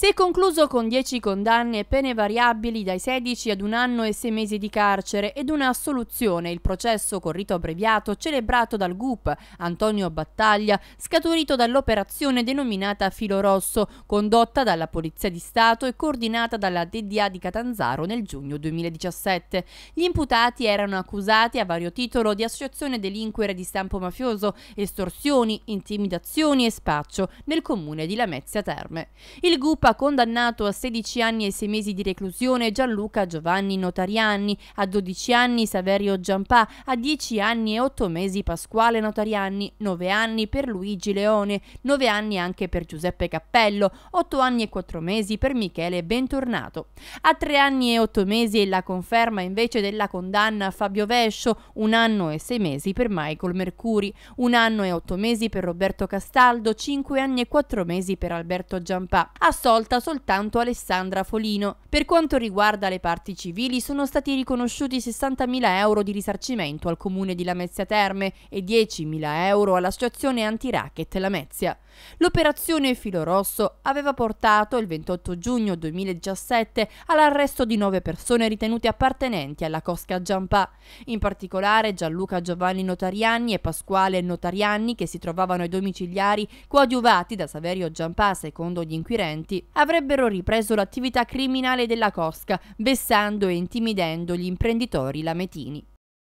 Si è concluso con 10 condanne e pene variabili dai 16 ad un anno e 6 mesi di carcere ed una assoluzione il processo con rito abbreviato celebrato dal GUP Antonio Battaglia, scaturito dall'operazione denominata Filo Rosso, condotta dalla Polizia di Stato e coordinata dalla DDA di Catanzaro nel giugno 2017. Gli imputati erano accusati a vario titolo di associazione delinquere di stampo mafioso, estorsioni, intimidazioni e spaccio nel comune di Lamezia Terme. Il GUP Cupa condannato a 16 anni e 6 mesi di reclusione Gianluca Giovanni Notarianni, a 12 anni Saverio Giampà, a 10 anni e 8 mesi Pasquale Notarianni, 9 anni per Luigi Leone, 9 anni anche per Giuseppe Cappello, 8 anni e 4 mesi per Michele Bentornato. A 3 anni e 8 mesi la conferma invece della condanna a Fabio Vescio, un anno e 6 mesi per Michael Mercuri, un anno e 8 mesi per Roberto Castaldo, 5 anni e 4 mesi per Alberto Giampà. A assolta soltanto Alessandra Folino. Per quanto riguarda le parti civili, sono stati riconosciuti 60.000 euro di risarcimento al comune di Lamezia Terme e 10.000 euro all'associazione anti-racket Lamezia. L'operazione Filo Rosso aveva portato il 28 giugno 2017 all'arresto di nove persone ritenute appartenenti alla Cosca Giampà, in particolare Gianluca Giovanni Notariani e Pasquale Notariani, che si trovavano ai domiciliari coadiuvati da Saverio Giampà secondo gli inquirenti avrebbero ripreso l'attività criminale della Cosca, vessando e intimidendo gli imprenditori lametini.